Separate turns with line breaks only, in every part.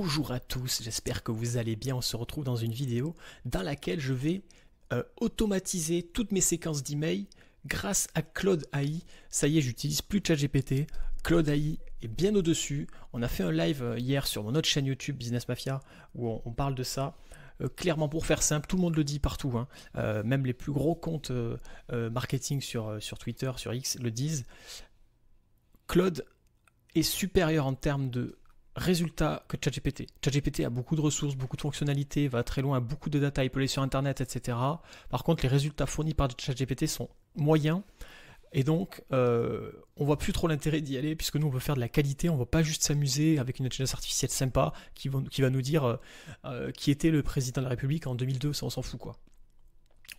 Bonjour à tous, j'espère que vous allez bien. On se retrouve dans une vidéo dans laquelle je vais euh, automatiser toutes mes séquences d'emails grâce à Claude AI. Ça y est, j'utilise plus ChatGPT. Claude AI est bien au-dessus. On a fait un live euh, hier sur mon autre chaîne YouTube Business Mafia où on, parle de ça. Euh, clairement, pour faire simple, tout le monde le dit partout, hein. même les plus gros comptes marketing sur, sur Twitter, sur X le disent. Claude est supérieur en termes de résultats que ChatGPT. ChatGPT a beaucoup de ressources, beaucoup de fonctionnalités, va très loin, a beaucoup de data, il sur Internet, etc. Par contre, les résultats fournis par ChatGPT sont moyens. Et donc, on euh, on voit plus trop l'intérêt d'y aller, puisque nous, on veut faire de la qualité, on ne veut pas juste s'amuser avec une intelligence artificielle sympa qui, va nous dire euh, euh, qui était le président de la République en 2002, ça on s'en fout quoi.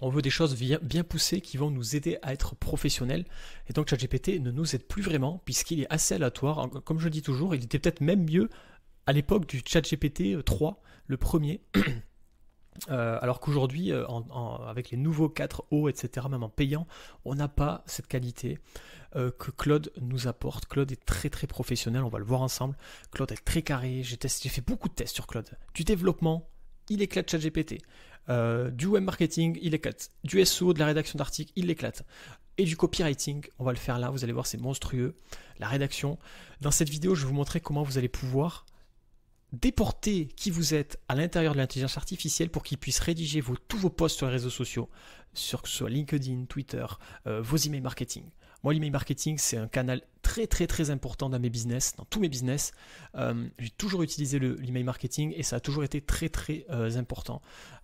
On veut des choses bien poussées qui vont nous aider à être professionnels. Et donc ChatGPT ne nous aide plus vraiment puisqu'il est assez aléatoire. Comme je dis toujours, il était peut-être même mieux à l'époque du ChatGPT 3, euh, le premier. Euh, alors qu'aujourd'hui, euh, avec les nouveaux 4O, etc., même en payant, on n'a pas cette qualité que Claude nous apporte. Claude est très très professionnel, on va le voir ensemble. Claude est très carré, j'ai fait beaucoup de tests sur Claude. Du développement, il éclate ChatGPT. Euh, du web marketing, il éclate. Du SEO, de la rédaction d'articles, il éclate. Et du copywriting, on va le faire là, vous allez voir, c'est monstrueux. La rédaction. Dans cette vidéo, je vais vous montrer comment vous allez pouvoir déporter qui vous êtes à l'intérieur de l'intelligence artificielle pour qu'il puisse rédiger tous vos posts sur les réseaux sociaux, sur que ce soit LinkedIn, Twitter, euh, vos emails marketing. Moi, l'email marketing, c'est un canal très très très important dans mes business, dans tous mes business. Euh, j'ai toujours utilisé l'email marketing et ça a toujours été très très euh, important.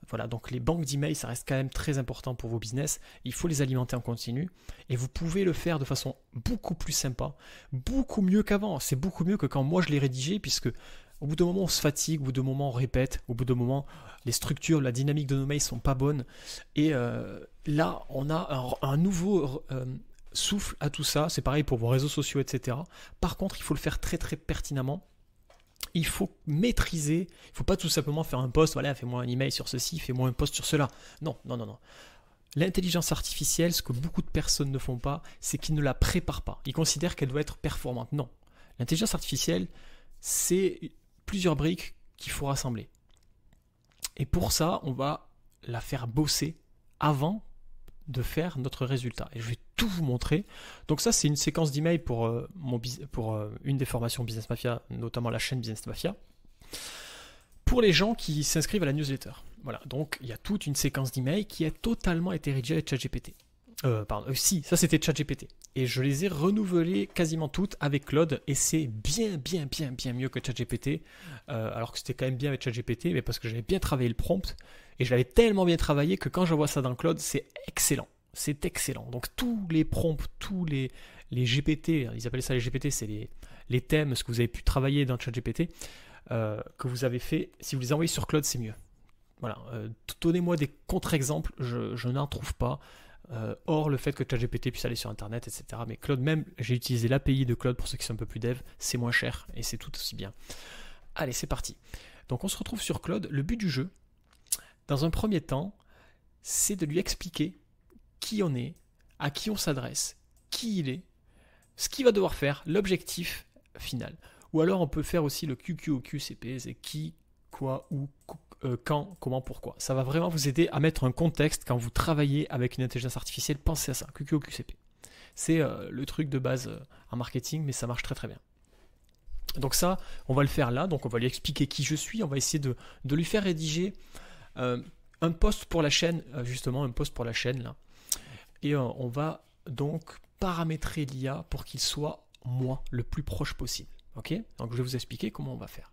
Voilà, donc les banques d'email, ça reste quand même très important pour vos business. Il faut les alimenter en continu et vous pouvez le faire de façon beaucoup plus sympa, beaucoup mieux qu'avant. C'est beaucoup mieux que quand moi je l'ai rédigé, puisque au bout d'un moment, on se fatigue, au bout d'un moment, on répète, au bout d'un moment, les structures, la dynamique de nos mails sont pas bonnes. Et euh, là, on a un, nouveau, souffle à tout ça. C'est pareil pour vos réseaux sociaux, etc. Par contre, il faut le faire très très pertinemment il faut maîtriser. Il ne faut pas tout simplement faire un post, voilà, fais-moi un email sur ceci, fais-moi un post sur cela. Non, non, non, non. L'intelligence artificielle, ce que beaucoup de personnes ne font pas, c'est qu'ils ne la préparent pas. Ils considèrent qu'elle doit être performante. Non. L'intelligence artificielle, c'est plusieurs briques qu'il faut rassembler. Et pour ça, on va la faire bosser avant de faire notre résultat. Et je vais tout vous montrer. Donc ça, c'est une séquence d'emails pour, euh, pour euh, une des formations Business Mafia, notamment la chaîne Business Mafia, pour les gens qui s'inscrivent à la newsletter. Voilà, donc il y a toute une séquence d'emails qui a totalement été rédigée avec ChatGPT. Euh, pardon, euh, si, ça c'était ChatGPT. Et je les ai renouvelées quasiment toutes avec Claude, et c'est bien, bien, bien, bien mieux que ChatGPT. alors que c'était quand même bien avec ChatGPT, mais parce que j'avais bien travaillé le prompt, et je l'avais tellement bien travaillé que quand je vois ça dans Claude, c'est excellent c'est excellent. Donc tous les prompts, tous les, les GPT, ils appellent ça les GPT, c'est les, thèmes, ce que vous avez pu travailler dans le chat GPT, euh, que vous avez fait, si vous les envoyez sur Cloud, c'est mieux. Voilà, euh, donnez-moi des contre-exemples, je, n'en trouve pas. Euh, or le fait que ChatGPT puisse aller sur internet, etc. Mais Cloud, même j'ai utilisé l'API de Cloud pour ceux qui sont un peu plus dev, c'est moins cher et c'est tout aussi bien. Allez, c'est parti. Donc on se retrouve sur Cloud. Le but du jeu, dans un premier temps, c'est de lui expliquer qui on est, à qui on s'adresse, qui il est, ce qu'il va devoir faire, l'objectif final. Ou alors on peut faire aussi le QQOQCP, c'est qui, quoi, où, euh, quand, comment, pourquoi. Ça va vraiment vous aider à mettre un contexte quand vous travaillez avec une intelligence artificielle, pensez à ça, QQOQCP. C'est euh, le truc de base euh, en marketing, mais ça marche très très bien. Donc ça, on va le faire là, donc on va lui expliquer qui je suis, on va essayer de, de lui faire rédiger un post pour la chaîne, justement un post pour la chaîne là, et euh, on va donc paramétrer l'IA pour qu'il soit moi le plus proche possible. Ok Donc je vais vous expliquer comment on va faire.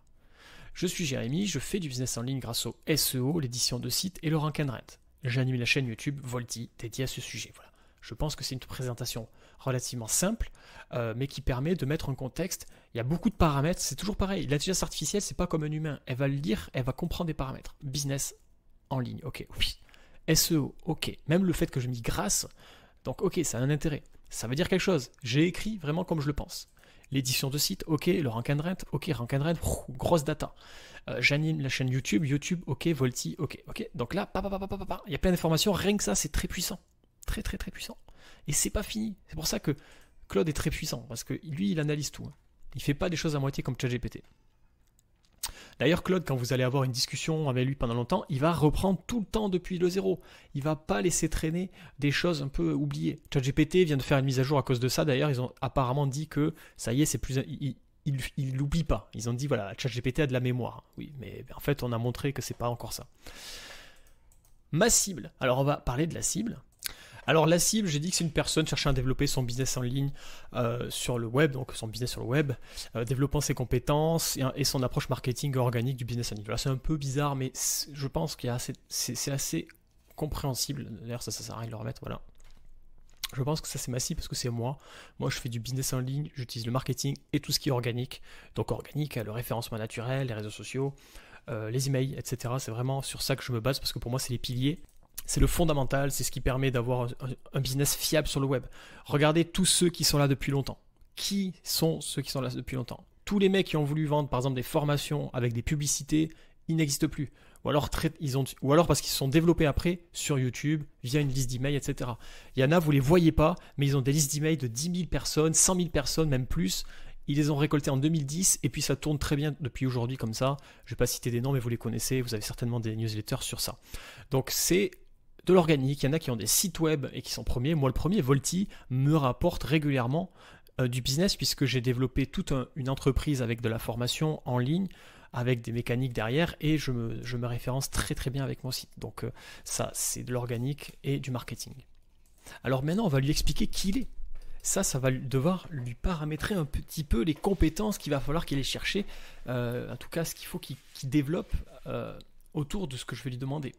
Je suis Jérémy, je fais du business en ligne grâce au SEO, l'édition de sites et le rank and rent. J'anime la chaîne YouTube Volti dédiée à ce sujet. Voilà. Je pense que c'est une présentation relativement simple, euh, mais qui permet de mettre en contexte. Il y a beaucoup de paramètres, c'est toujours pareil. L'intelligence artificielle, c'est pas comme un humain. Elle va le lire, elle va comprendre des paramètres. Business en ligne, ok, oui. SEO, ok. Même le fait que je m'y grâce, donc ok, ça a un intérêt. Ça veut dire quelque chose. J'ai écrit vraiment comme je le pense. L'édition de site, ok. Le rank and rent, ok. Rank and rent, grosse data. Euh, j'anime la chaîne YouTube, YouTube, ok. Volti, ok, ok. Donc là, il y a plein d'informations. Rien que ça, c'est très puissant. Très, très, très puissant. Et c'est pas fini. C'est pour ça que Claude est très puissant parce que lui, il analyse tout. Hein. Il fait pas des choses à moitié comme ChatGPT. D'ailleurs, Claude, quand vous allez avoir une discussion avec lui pendant longtemps, il va reprendre tout le temps depuis le zéro. Il va pas laisser traîner des choses un peu oubliées. ChatGPT vient de faire une mise à jour à cause de ça. D'ailleurs, ils ont apparemment dit que ça y est, c'est plus. Il, ne l'oublie pas. Ils ont dit voilà, ChatGPT a de la mémoire. Oui, mais en fait, on a montré que c'est pas encore ça. Ma cible. Alors, on va parler de la cible. Alors la cible, j'ai dit que c'est une personne cherchant à développer son business en ligne euh, sur le web, donc son business sur le web, euh, développant ses compétences et, son approche marketing organique du business en ligne. Voilà, c'est un peu bizarre, mais je pense qu'il y c'est, assez compréhensible. D'ailleurs, ça, ça sert à rien de le remettre, voilà. Je pense que ça c'est ma cible parce que c'est moi. Moi je fais du business en ligne, j'utilise le marketing et tout ce qui est organique. Donc organique, euh, le référencement naturel, les réseaux sociaux, les emails, etc. C'est vraiment sur ça que je me base parce que pour moi c'est les piliers c'est le fondamental, c'est ce qui permet d'avoir un, business fiable sur le web. Regardez tous ceux qui sont là depuis longtemps. Qui sont ceux qui sont là depuis longtemps Tous les mecs qui ont voulu vendre par exemple des formations avec des publicités, ils n'existent plus. Ou alors, ils ont, ou alors parce qu'ils se sont développés après sur YouTube, via une liste d'emails, etc. Il y en a, vous les voyez pas, mais ils ont des listes d'emails de 10 000 personnes, 100 000 personnes, même plus. Ils les ont récoltés en 2010 et puis ça tourne très bien depuis aujourd'hui comme ça. Je ne vais pas citer des noms, mais vous les connaissez, vous avez certainement des newsletters sur ça. Donc c'est de l'organique, il y en a qui ont des sites web et qui sont premiers. Moi, le premier, Volti, me rapporte régulièrement euh, du business puisque j'ai développé toute une entreprise avec de la formation en ligne, avec des mécaniques derrière et je me, référence très très bien avec mon site. Donc euh, ça, c'est de l'organique et du marketing. Alors maintenant, on va lui expliquer qui il est. Ça, ça va devoir lui paramétrer un petit peu les compétences qu'il va falloir qu'il ait cherché, euh, en tout cas ce qu'il faut qu'il développe autour de ce que je vais lui demander.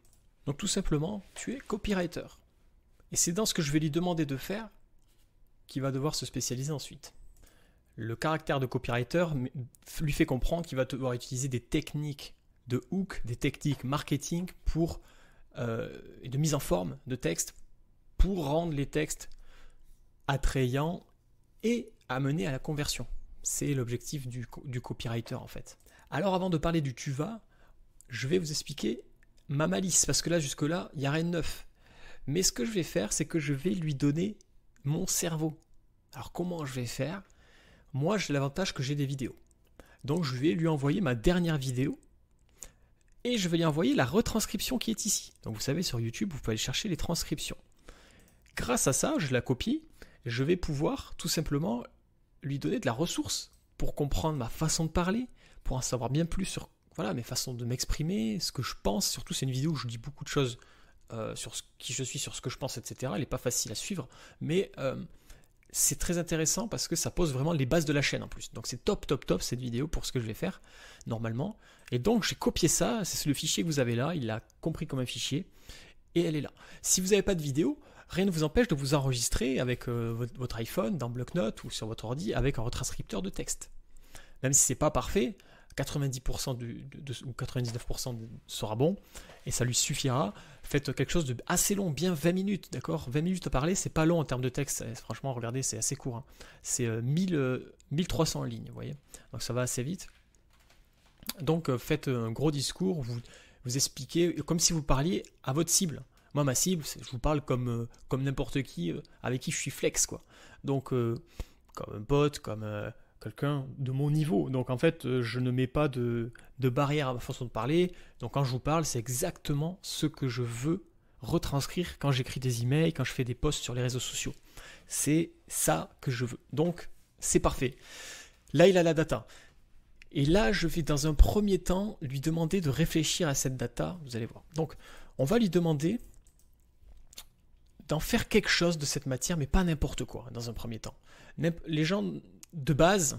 Donc tout simplement, tu es copywriter. Et c'est dans ce que je vais lui demander de faire qu'il va devoir se spécialiser ensuite. Le caractère de copywriter lui fait comprendre qu'il va devoir utiliser des techniques de hook, des techniques marketing pour euh, de mise en forme de texte pour rendre les textes attrayants et amener à la conversion. C'est l'objectif du, du copywriter en fait. Alors avant de parler du tu vas, je vais vous expliquer ma malice, parce que là, jusque-là, il n'y a rien de neuf. Mais ce que je vais faire, c'est que je vais lui donner mon cerveau. Alors comment je vais faire Moi, j'ai l'avantage que j'ai des vidéos. Donc je vais lui envoyer ma dernière vidéo et je vais lui envoyer la retranscription qui est ici. Donc vous savez, sur YouTube, vous pouvez aller chercher les transcriptions. Grâce à ça, je la copie, je vais pouvoir tout simplement lui donner de la ressource pour comprendre ma façon de parler, pour en savoir bien plus sur voilà, mes façons de m'exprimer, ce que je pense. Surtout, c'est une vidéo où je dis beaucoup de choses euh, sur ce, qui je suis, sur ce que je pense, etc. Elle n'est pas facile à suivre, mais euh, c'est très intéressant parce que ça pose vraiment les bases de la chaîne en plus. Donc c'est top, top, top cette vidéo pour ce que je vais faire normalement. Et donc j'ai copié ça, c'est le fichier que vous avez là, il l'a compris comme un fichier, et elle est là. Si vous n'avez pas de vidéo, rien ne vous empêche de vous enregistrer avec euh, votre iPhone, dans BlockNote ou sur votre ordi avec un retranscripteur de texte. Même si c'est pas parfait, 90% ou 99% sera bon, et ça lui suffira. Faites quelque chose de assez long, bien 20 minutes, d'accord 20 minutes à parler, c'est pas long en termes de texte, franchement, regardez, c'est assez court. Hein. C'est 1300 euh, euh, lignes, vous voyez Donc ça va assez vite. Donc euh, faites un gros discours, vous, vous expliquez comme si vous parliez à votre cible. Moi, ma cible, je vous parle comme, comme n'importe qui avec qui je suis flex, quoi. Donc, comme un pote, comme quelqu'un de mon niveau. Donc en fait, euh, je ne mets pas de, barrière à ma façon de parler. Donc quand je vous parle, c'est exactement ce que je veux retranscrire quand j'écris des emails, quand je fais des posts sur les réseaux sociaux. C'est ça que je veux. Donc c'est parfait. Là, il a la data. Et là, je vais dans un premier temps lui demander de réfléchir à cette data. Vous allez voir. Donc, on va lui demander d'en faire quelque chose de cette matière, mais pas n'importe quoi dans un premier temps. Les gens de base,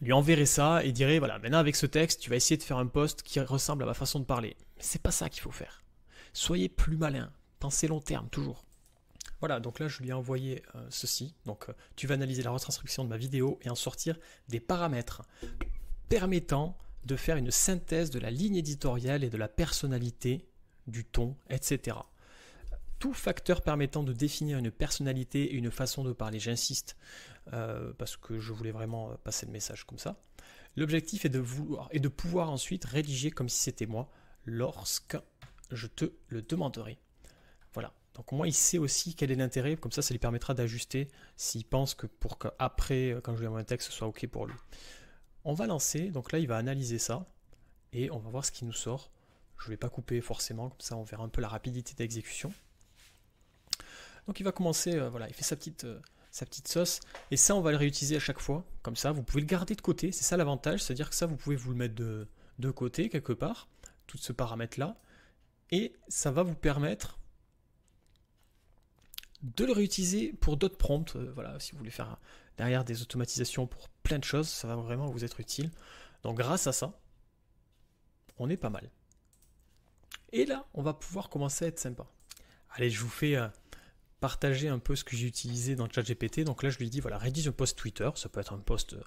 lui enverrait ça et dirait voilà, maintenant avec ce texte, tu vas essayer de faire un post qui ressemble à ma façon de parler. Mais c'est pas ça qu'il faut faire. Soyez plus malin, pensez long terme toujours. Voilà, donc là je lui ai envoyé euh, ceci. Donc euh, tu vas analyser la retranscription de ma vidéo et en sortir des paramètres permettant de faire une synthèse de la ligne éditoriale et de la personnalité, du ton, etc tout facteur permettant de définir une personnalité et une façon de parler. J'insiste euh, parce que je voulais vraiment passer le message comme ça. L'objectif est de vouloir et de pouvoir ensuite rédiger comme si c'était moi lorsque je te le demanderai. Voilà. Donc moi, il sait aussi quel est l'intérêt. Comme ça, ça lui permettra d'ajuster s'il pense que pour qu'après, quand je lui envoie un texte, ce soit OK pour lui. On va lancer. Donc là, il va analyser ça et on va voir ce qui nous sort. Je ne vais pas couper forcément, comme ça on verra un peu la rapidité d'exécution. Donc il va commencer, euh, voilà, il fait sa petite, euh, sa petite sauce. Et ça, on va le réutiliser à chaque fois. Comme ça, vous pouvez le garder de côté. C'est ça l'avantage, c'est-à-dire que ça, vous pouvez vous le mettre de, de côté quelque part, tout ce paramètre-là. Et ça va vous permettre de le réutiliser pour d'autres prompts. Euh, voilà, si vous voulez faire derrière des automatisations pour plein de choses, ça va vraiment vous être utile. Donc grâce à ça, on est pas mal. Et là, on va pouvoir commencer à être sympa. Allez, je vous fais partager un peu ce que j'ai utilisé dans ChatGPT. Donc là, je lui dis voilà, rédige un post Twitter, ça peut être un post euh,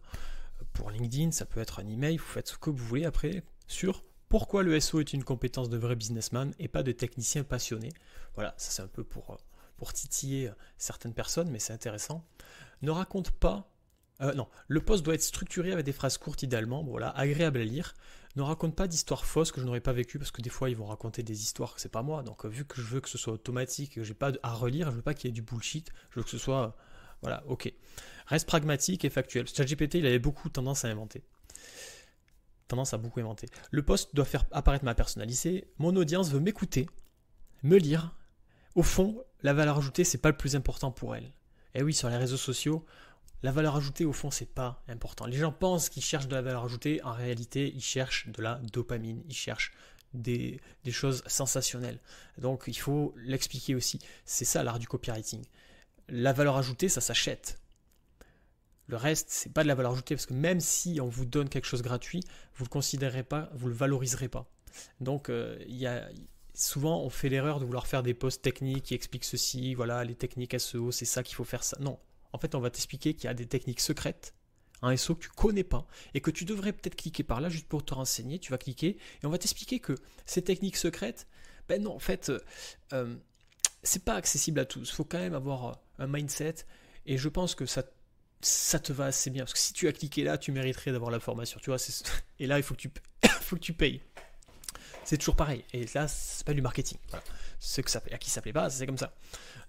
pour LinkedIn, ça peut être un email, vous faites ce que vous voulez après sur pourquoi le SEO est une compétence de vrai businessman et pas de technicien passionné. Voilà, ça c'est un peu pour, euh, pour titiller euh, certaines personnes, mais c'est intéressant. Ne raconte pas euh, non, le poste doit être structuré avec des phrases courtes idéalement, voilà, agréable à lire. Ne raconte pas d'histoires fausses que je n'aurais pas vécues parce que des fois ils vont raconter des histoires que c'est pas moi. Donc euh, vu que je veux que ce soit automatique, et que j'ai pas à relire, je veux pas qu'il y ait du bullshit, je veux que ce soit voilà, OK. Reste pragmatique et factuel. ChatGPT, il avait beaucoup tendance à inventer. Tendance à beaucoup inventer. Le poste doit faire apparaître ma personnalité, mon audience veut m'écouter, me lire. Au fond, la valeur ajoutée, c'est pas le plus important pour elle. Et eh oui, sur les réseaux sociaux, la valeur ajoutée, au fond, c'est pas important. Les gens pensent qu'ils cherchent de la valeur ajoutée. En réalité, ils cherchent de la dopamine. Ils cherchent des, choses sensationnelles. Donc, il faut l'expliquer aussi. C'est ça l'art du copywriting. La valeur ajoutée, ça s'achète. Le reste, c'est pas de la valeur ajoutée parce que même si on vous donne quelque chose gratuit, vous le considérez pas, vous le valoriserez pas. Donc, euh, il y a souvent on fait l'erreur de vouloir faire des posts techniques qui expliquent ceci, voilà, les techniques SEO, c'est ça qu'il faut faire ça. Non, en fait, on va t'expliquer qu'il y a des techniques secrètes, un SEO que tu connais pas et que tu devrais peut-être cliquer par là juste pour te renseigner. Tu vas cliquer et on va t'expliquer que ces techniques secrètes, ben non, en fait, euh, euh, c'est pas accessible à tous. Il Faut quand même avoir euh, un mindset et je pense que ça te va assez bien parce que si tu as cliqué là, tu mériterais d'avoir la formation. Tu vois, et là, il faut que tu faut que tu payes. C'est toujours pareil. Et là, c'est pas du marketing ceux ça, à qui ça plaît pas, c'est comme ça.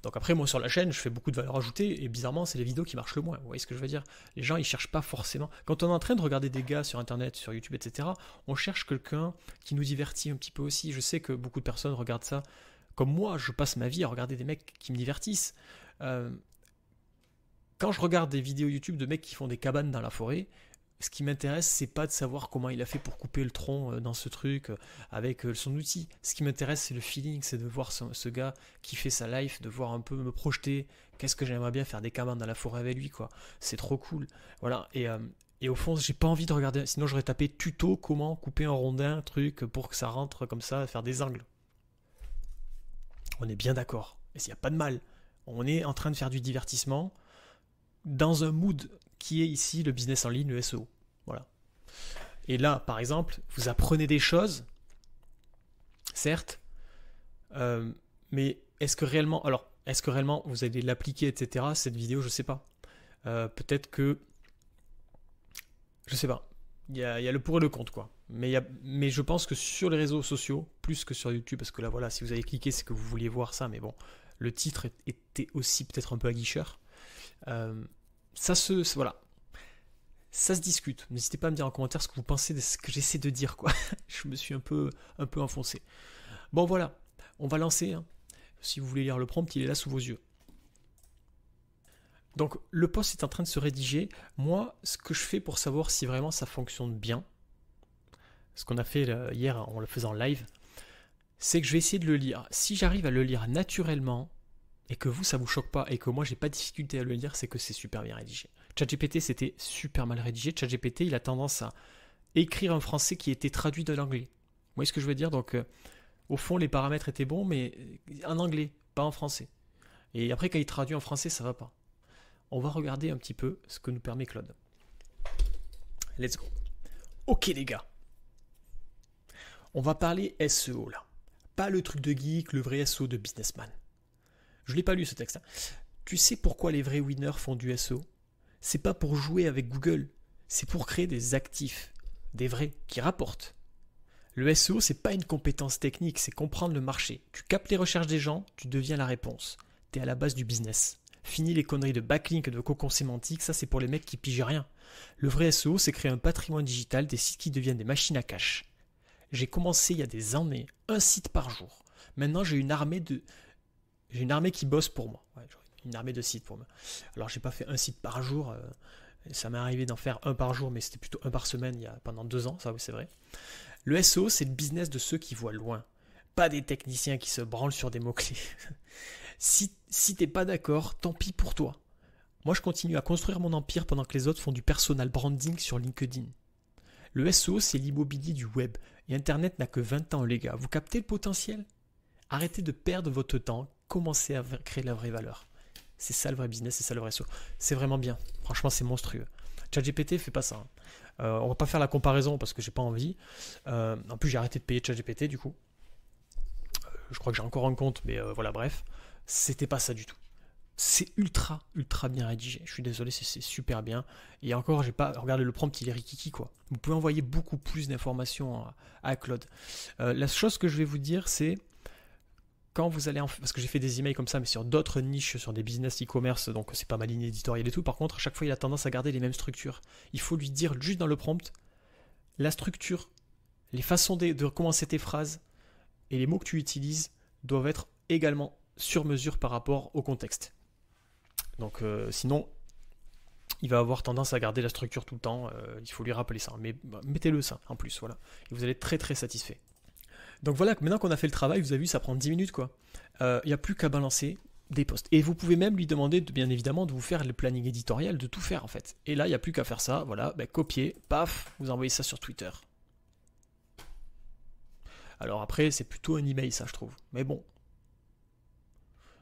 Donc après, moi sur la chaîne, je fais beaucoup de valeur ajoutée, et bizarrement, c'est les vidéos qui marchent le moins. Vous voyez ce que je veux dire Les gens, ils cherchent pas forcément. Quand on est en train de regarder des gars sur Internet, sur YouTube, etc., on cherche quelqu'un qui nous divertit un petit peu aussi. Je sais que beaucoup de personnes regardent ça. Comme moi, je passe ma vie à regarder des mecs qui me divertissent. Euh, quand je regarde des vidéos YouTube de mecs qui font des cabanes dans la forêt, ce qui m'intéresse, c'est pas de savoir comment il a fait pour couper le tronc euh, dans ce truc euh, avec euh, son outil. Ce qui m'intéresse, c'est le feeling, c'est de voir ce, gars qui fait sa life, de voir un peu me projeter. Qu'est-ce que j'aimerais bien faire des cabanes dans la forêt avec lui, quoi. C'est trop cool. Voilà. Et, au fond, j'ai pas envie de regarder. Sinon, j'aurais tapé tuto comment couper un rondin, truc, pour que ça rentre comme ça, faire des angles. On est bien d'accord. Et s'il n'y a pas de mal. On est en train de faire du divertissement dans un mood qui est ici le business en ligne, le SEO. Voilà. Et là, par exemple, vous apprenez des choses, certes, euh, mais est-ce que réellement, alors, est-ce que réellement vous allez l'appliquer, etc. Cette vidéo, je ne sais pas. Euh, peut-être que, je sais pas. Il y, a, le pour et le contre, quoi. Mais, y a, mais je pense que sur les réseaux sociaux, plus que sur YouTube, parce que là, voilà, si vous avez cliqué, c'est que vous vouliez voir ça, mais bon, le titre était aussi peut-être un peu aguicheur. Euh, ça se. Voilà. Ça se discute. N'hésitez pas à me dire en commentaire ce que vous pensez de ce que j'essaie de dire, quoi. Je me suis un peu, un peu enfoncé. Bon, voilà. On va lancer. Hein. Si vous voulez lire le prompt, il est là sous vos yeux. Donc, le poste est en train de se rédiger. Moi, ce que je fais pour savoir si vraiment ça fonctionne bien, ce qu'on a fait euh, hier, en le faisant live, c'est que je vais essayer de le lire. Si j'arrive à le lire naturellement, et que vous ça vous choque pas et que moi j'ai pas de difficulté à le dire, c'est que c'est super bien rédigé. ChatGPT c'était super mal rédigé. ChatGPT il a tendance à écrire un français qui était traduit de l'anglais. Vous voyez ce que je veux dire Donc euh, au fond les paramètres étaient bons mais euh, en anglais, pas en français. Et après quand il traduit en français ça va pas. On va regarder un petit peu ce que nous permet Claude. Let's go. Ok les gars. On va parler SEO là. Pas le truc de geek, le vrai SEO de businessman. Je l'ai pas lu ce texte. Hein. Tu sais pourquoi les vrais winners font du SEO C'est pas pour jouer avec Google, c'est pour créer des actifs, des vrais, qui rapportent. Le SEO, c'est pas une compétence technique, c'est comprendre le marché. Tu capes les recherches des gens, tu deviens la réponse. Tu es à la base du business. Fini les conneries de backlink, de cocon sémantique, ça c'est pour les mecs qui pigent rien. Le vrai SEO, c'est créer un patrimoine digital, des sites qui deviennent des machines à cash. J'ai commencé il y a des années, un site par jour. Maintenant, j'ai une armée de, j'ai une armée qui bosse pour moi. une armée de sites pour moi. Alors j'ai pas fait un site par jour. Euh, ça m'est arrivé d'en faire un par jour, mais c'était plutôt un par semaine il y pendant deux ans, ça oui c'est vrai. Le SEO, c'est le business de ceux qui voient loin. Pas des techniciens qui se branlent sur des mots-clés. si si t'es pas d'accord, tant pis pour toi. Moi je continue à construire mon empire pendant que les autres font du personal branding sur LinkedIn. Le SEO, c'est l'immobilier du web. Et Internet n'a que 20 ans, les gars. Vous captez le potentiel Arrêtez de perdre votre temps commencer à créer de la vraie valeur. C'est ça le vrai business, c'est ça le vrai saut. C'est vraiment bien. Franchement, c'est monstrueux. ChatGPT fait pas ça. Hein. Euh, on va pas faire la comparaison parce que j'ai pas envie. Euh, en plus, j'ai arrêté de payer ChatGPT du coup. Euh, je crois que j'ai encore un compte, mais euh, voilà, bref. C'était pas ça du tout. C'est ultra, ultra bien rédigé. Je suis désolé, c'est super bien. Et encore, j'ai pas regardé le prompt, il est rikiki quoi. Vous pouvez envoyer beaucoup plus d'informations à, à Claude. la chose que je vais vous dire, c'est quand vous allez en... parce que j'ai fait des emails comme ça mais sur d'autres niches sur des business e-commerce donc c'est pas ma ligne éditoriale et tout par contre à chaque fois il a tendance à garder les mêmes structures il faut lui dire juste dans le prompt la structure les façons de, commencer tes phrases et les mots que tu utilises doivent être également sur mesure par rapport au contexte donc euh, sinon il va avoir tendance à garder la structure tout le temps euh, il faut lui rappeler ça mais bah, mettez-le ça en plus voilà et vous allez très très satisfait donc voilà, maintenant qu'on a fait le travail, vous avez vu, ça prend 10 minutes quoi. Il euh, n'y a plus qu'à balancer des posts. Et vous pouvez même lui demander, bien évidemment, de vous faire le planning éditorial, de tout faire en fait. Et là, il n'y a plus qu'à faire ça, voilà, ben, copier, paf, vous envoyez ça sur Twitter. Alors après, c'est plutôt un email, ça je trouve. Mais bon,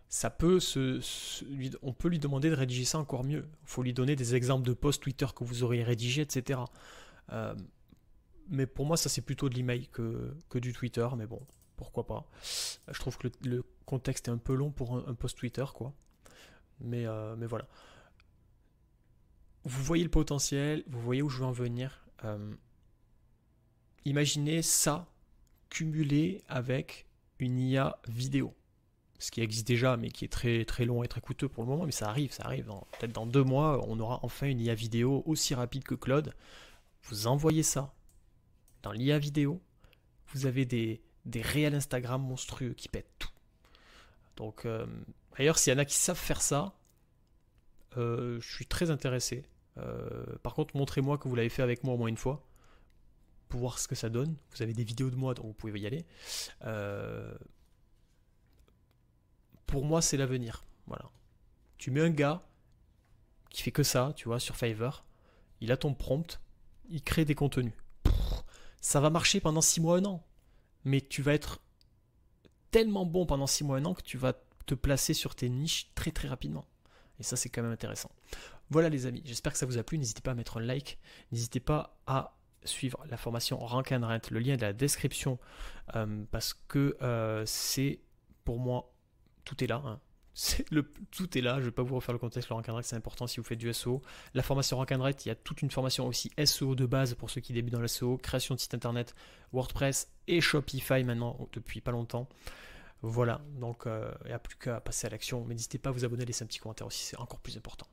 ça peut se, on peut lui demander de rédiger ça encore mieux. Il faut lui donner des exemples de posts Twitter que vous auriez rédigés, etc mais pour moi, ça c'est plutôt de l'email que, que du Twitter, mais bon, pourquoi pas. Je trouve que le, contexte est un peu long pour un, post Twitter, quoi. Mais, euh, mais voilà. Vous voyez le potentiel, vous voyez où je veux en venir. Euh, imaginez ça cumulé avec une IA vidéo. Ce qui existe déjà, mais qui est très très long et très coûteux pour le moment, mais ça arrive, ça arrive. Peut-être dans deux mois, on aura enfin une IA vidéo aussi rapide que Claude. Vous envoyez ça dans l'IA vidéo, vous avez des, réels Instagram monstrueux qui pètent tout. Donc, euh, d'ailleurs, s'il y en a qui savent faire ça, euh, je suis très intéressé. Euh, par contre, montrez-moi que vous l'avez fait avec moi au moins une fois pour voir ce que ça donne. Vous avez des vidéos de moi, donc vous pouvez y aller. pour moi, c'est l'avenir. Voilà. Tu mets un gars qui fait que ça, tu vois, sur Fiverr, il a ton prompt, il crée des contenus ça va marcher pendant 6 mois, un an. Mais tu vas être tellement bon pendant 6 mois, un an que tu vas te placer sur tes niches très très rapidement. Et ça, c'est quand même intéressant. Voilà les amis, j'espère que ça vous a plu. N'hésitez pas à mettre un like. N'hésitez pas à suivre la formation Rank and Rent. Le lien est dans la description euh, parce que euh, c'est pour moi, tout est là. Hein tout est là, je ne vais pas vous refaire le contexte, le rank c'est important si vous faites du SEO. La formation rank il y a toute une formation aussi SEO de base pour ceux qui débutent dans le SEO, création de site internet, WordPress et Shopify maintenant oh, depuis pas longtemps. Voilà, donc euh, il n'y a plus qu'à passer à l'action. Mais n'hésitez pas à vous abonner, laisser un petit commentaire aussi, c'est encore plus important.